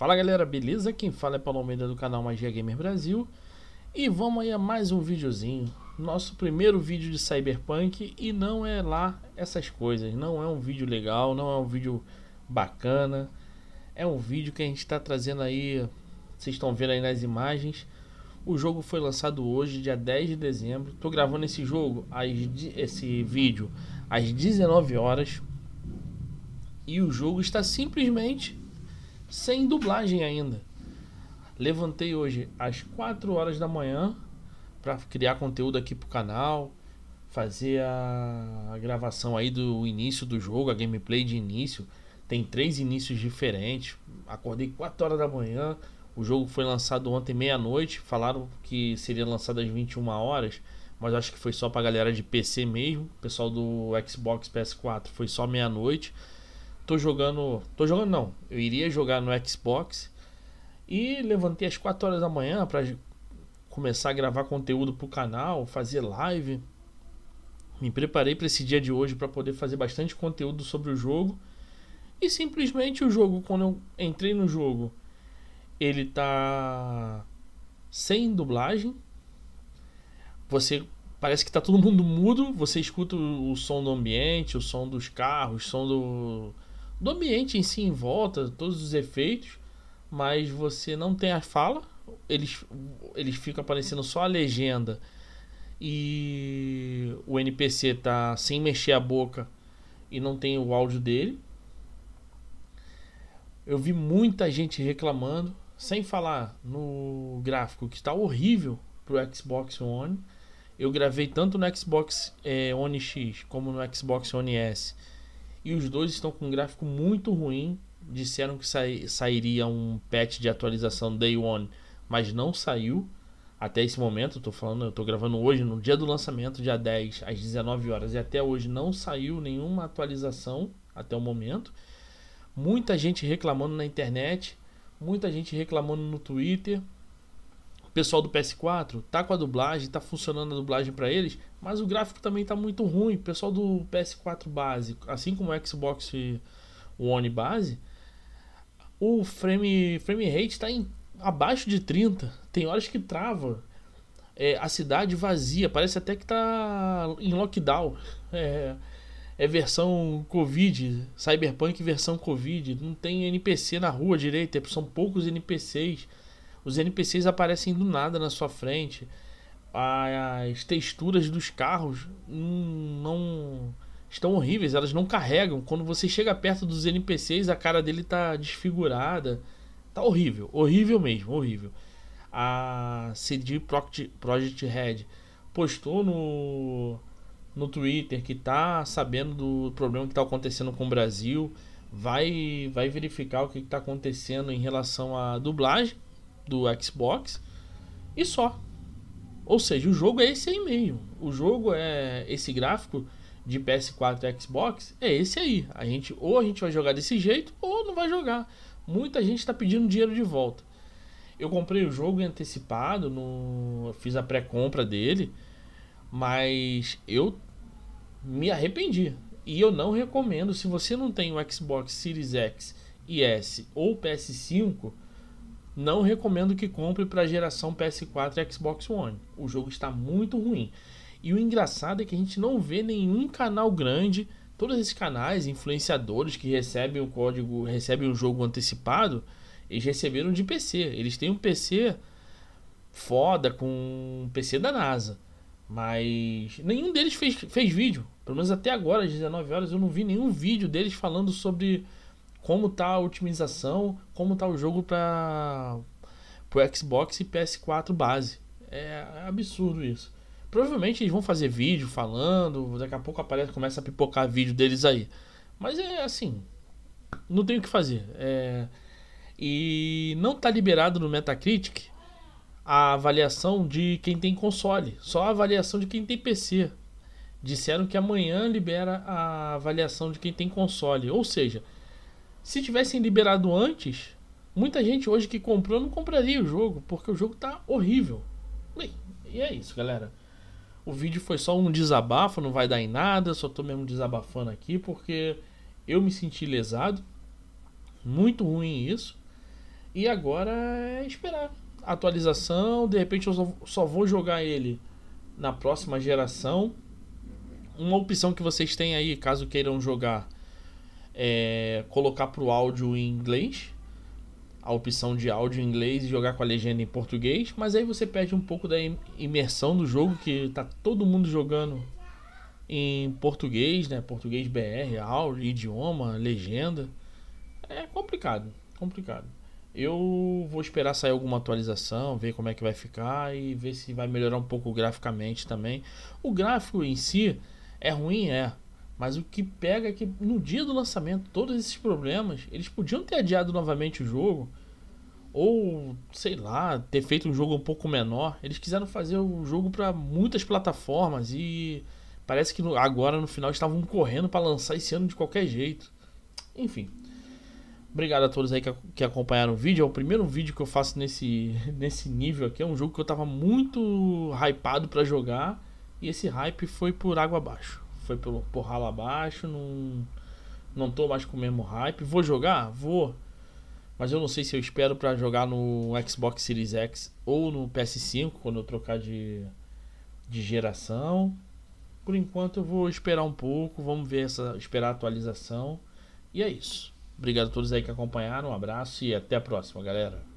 Fala galera, beleza? Quem fala é Paulo Almeida do canal Magia Gamer Brasil E vamos aí a mais um videozinho Nosso primeiro vídeo de Cyberpunk E não é lá essas coisas Não é um vídeo legal, não é um vídeo bacana É um vídeo que a gente está trazendo aí Vocês estão vendo aí nas imagens O jogo foi lançado hoje, dia 10 de dezembro Estou gravando esse jogo, esse vídeo Às 19 horas E o jogo está simplesmente sem dublagem ainda. Levantei hoje às 4 horas da manhã para criar conteúdo aqui pro canal, fazer a gravação aí do início do jogo, a gameplay de início. Tem três inícios diferentes. Acordei 4 horas da manhã. O jogo foi lançado ontem meia-noite. Falaram que seria lançado às 21 horas, mas acho que foi só pra galera de PC mesmo. O pessoal do Xbox PS4 foi só meia-noite tô jogando. Tô jogando não. Eu iria jogar no Xbox. E levantei às 4 horas da manhã para começar a gravar conteúdo pro canal, fazer live. Me preparei para esse dia de hoje para poder fazer bastante conteúdo sobre o jogo. E simplesmente o jogo, quando eu entrei no jogo, ele tá sem dublagem. Você parece que tá todo mundo mudo, você escuta o som do ambiente, o som dos carros, o som do do ambiente em si em volta, todos os efeitos, mas você não tem a fala, eles, eles ficam aparecendo só a legenda e o NPC tá sem mexer a boca e não tem o áudio dele. Eu vi muita gente reclamando, sem falar no gráfico que está horrível para o Xbox One. Eu gravei tanto no Xbox é, One X como no Xbox One S e os dois estão com um gráfico muito ruim. Disseram que sairia um patch de atualização Day One, mas não saiu até esse momento. Eu tô falando, eu tô gravando hoje, no dia do lançamento, dia 10 às 19 horas, e até hoje não saiu nenhuma atualização até o momento. Muita gente reclamando na internet, muita gente reclamando no Twitter, o pessoal do PS4 tá com a dublagem, tá funcionando a dublagem para eles, mas o gráfico também tá muito ruim. O pessoal do PS4 base, assim como o Xbox One base, o frame, frame rate tá em, abaixo de 30. Tem horas que trava. É, a cidade vazia, parece até que tá em lockdown. É, é versão Covid, Cyberpunk versão Covid. Não tem NPC na rua direito, é, são poucos NPCs os NPCs aparecem do nada na sua frente. As texturas dos carros não estão horríveis, elas não carregam. Quando você chega perto dos NPCs, a cara dele tá desfigurada. Tá horrível, horrível mesmo, horrível. A CD Project Red postou no no Twitter que tá sabendo do problema que tá acontecendo com o Brasil, vai vai verificar o que está acontecendo em relação à dublagem do Xbox e só. Ou seja, o jogo é esse aí mesmo. O jogo é esse gráfico de PS4 e Xbox é esse aí. A gente ou a gente vai jogar desse jeito ou não vai jogar. Muita gente está pedindo dinheiro de volta. Eu comprei o jogo antecipado, no... fiz a pré-compra dele, mas eu me arrependi. E eu não recomendo, se você não tem o Xbox Series X e S ou PS5, não recomendo que compre para geração PS4 e Xbox One. O jogo está muito ruim. E o engraçado é que a gente não vê nenhum canal grande, todos esses canais, influenciadores que recebem o código, recebem o jogo antecipado, eles receberam de PC. Eles têm um PC foda com um PC da NASA. Mas nenhum deles fez, fez vídeo. Pelo menos até agora, às 19 horas, eu não vi nenhum vídeo deles falando sobre como tá a otimização, como tá o jogo para o Xbox e PS4 base. É absurdo isso. Provavelmente eles vão fazer vídeo falando, daqui a pouco aparece, começa a pipocar vídeo deles aí. Mas é assim, não tem o que fazer. É... E não tá liberado no Metacritic a avaliação de quem tem console, só a avaliação de quem tem PC. Disseram que amanhã libera a avaliação de quem tem console, ou seja, se tivessem liberado antes, muita gente hoje que comprou não compraria o jogo, porque o jogo tá horrível. Bem, e é isso, galera. O vídeo foi só um desabafo, não vai dar em nada, só tô mesmo desabafando aqui porque eu me senti lesado. Muito ruim isso. E agora é esperar. Atualização, de repente eu só, só vou jogar ele na próxima geração. Uma opção que vocês têm aí, caso queiram jogar é, colocar para o áudio em inglês, a opção de áudio em inglês e jogar com a legenda em português, mas aí você perde um pouco da imersão do jogo, que tá todo mundo jogando em português, né? Português BR, áudio, idioma, legenda. É complicado, complicado. Eu vou esperar sair alguma atualização, ver como é que vai ficar e ver se vai melhorar um pouco graficamente também. O gráfico em si é ruim, é. Mas o que pega é que no dia do lançamento, todos esses problemas, eles podiam ter adiado novamente o jogo. Ou, sei lá, ter feito um jogo um pouco menor. Eles quiseram fazer o jogo para muitas plataformas e parece que agora no final estavam correndo para lançar esse ano de qualquer jeito. Enfim. Obrigado a todos aí que, que acompanharam o vídeo. É o primeiro vídeo que eu faço nesse, nesse nível aqui. É um jogo que eu tava muito hypado para jogar. E esse hype foi por água abaixo foi pelo, porral abaixo, não, não tô mais com o mesmo hype. Vou jogar? Vou. Mas eu não sei se eu espero para jogar no Xbox Series X ou no PS5 quando eu trocar de, de geração. Por enquanto eu vou esperar um pouco, vamos ver essa esperar a atualização. E é isso. Obrigado a todos aí que acompanharam, um abraço e até a próxima, galera.